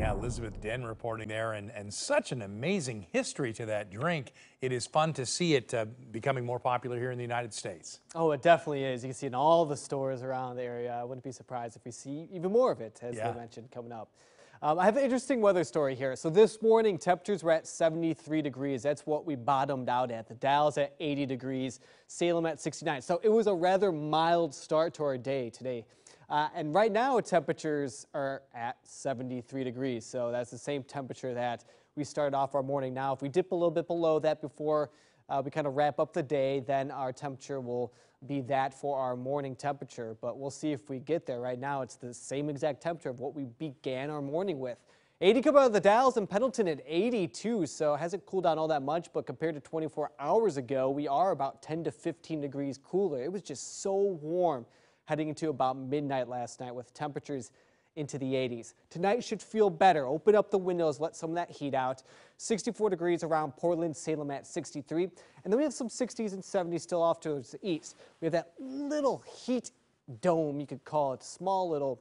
Yeah, Elizabeth Den reporting there, and, and such an amazing history to that drink. It is fun to see it uh, becoming more popular here in the United States. Oh, it definitely is. You can see it in all the stores around the area. I wouldn't be surprised if we see even more of it, as yeah. they mentioned, coming up. Um, I have an interesting weather story here. So this morning, temperatures were at 73 degrees. That's what we bottomed out at. The Dallas at 80 degrees, Salem at 69. So it was a rather mild start to our day today. Uh, and right now, temperatures are at 73 degrees. So that's the same temperature that we started off our morning. Now, if we dip a little bit below that before uh, we kind of wrap up the day, then our temperature will be that for our morning temperature. But we'll see if we get there. Right now, it's the same exact temperature of what we began our morning with. 80 coming out of the Dalles and Pendleton at 82, so hasn't cooled down all that much, but compared to 24 hours ago, we are about 10 to 15 degrees cooler. It was just so warm heading into about midnight last night with temperatures into the 80s. Tonight should feel better. Open up the windows, let some of that heat out. 64 degrees around Portland, Salem at 63. And then we have some 60s and 70s still off towards the east. We have that little heat dome, you could call it, small little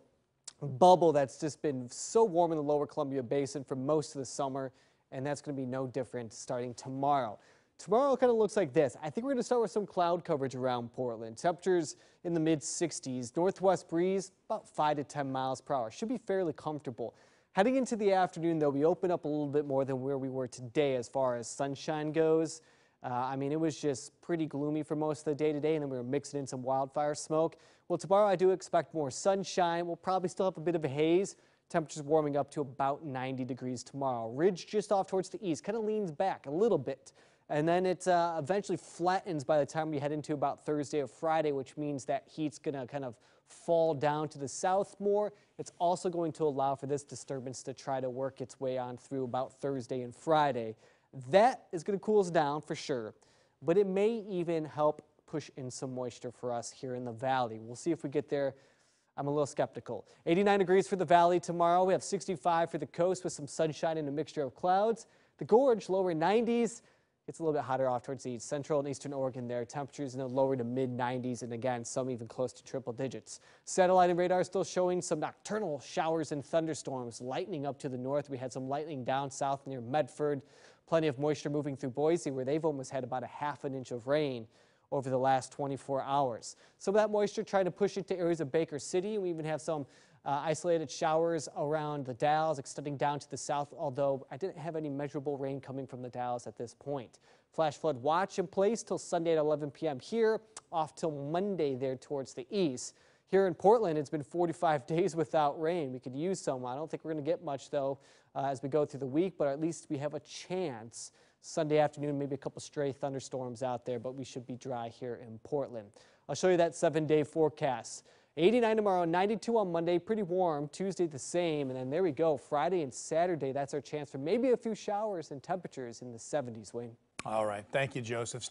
bubble that's just been so warm in the lower Columbia Basin for most of the summer. And that's going to be no different starting tomorrow. Tomorrow kind of looks like this. I think we're going to start with some cloud coverage around Portland. Temperatures in the mid 60s, northwest breeze about 5 to 10 miles per hour. Should be fairly comfortable. Heading into the afternoon, though, we open up a little bit more than where we were today as far as sunshine goes. Uh, I mean, it was just pretty gloomy for most of the day today, and then we were mixing in some wildfire smoke. Well, tomorrow I do expect more sunshine. We'll probably still have a bit of a haze. Temperatures warming up to about 90 degrees tomorrow. Ridge just off towards the east kind of leans back a little bit. And then it uh, eventually flattens by the time we head into about Thursday or Friday, which means that heat's going to kind of fall down to the south more. It's also going to allow for this disturbance to try to work its way on through about Thursday and Friday. That is going to cool us down for sure, but it may even help push in some moisture for us here in the valley. We'll see if we get there. I'm a little skeptical. 89 degrees for the valley tomorrow. We have 65 for the coast with some sunshine and a mixture of clouds. The gorge, lower 90s. It's a little bit hotter off towards the central and eastern Oregon there. Temperatures in the lower to mid 90s, and again, some even close to triple digits. Satellite and radar still showing some nocturnal showers and thunderstorms. Lightning up to the north. We had some lightning down south near Medford. Plenty of moisture moving through Boise, where they've almost had about a half an inch of rain over the last 24 hours. Some of that moisture trying to push into areas of Baker City. We even have some uh, isolated showers around the Dalles, extending down to the south, although I didn't have any measurable rain coming from the Dalles at this point. Flash flood watch in place till Sunday at 11 p.m. here, off till Monday there towards the east. Here in Portland, it's been 45 days without rain. We could use some. I don't think we're going to get much, though, uh, as we go through the week, but at least we have a chance. Sunday afternoon, maybe a couple stray thunderstorms out there, but we should be dry here in Portland. I'll show you that seven day forecast. 89 tomorrow, 92 on Monday, pretty warm. Tuesday the same, and then there we go. Friday and Saturday, that's our chance for maybe a few showers and temperatures in the 70s, Wayne. All right. Thank you, Joseph.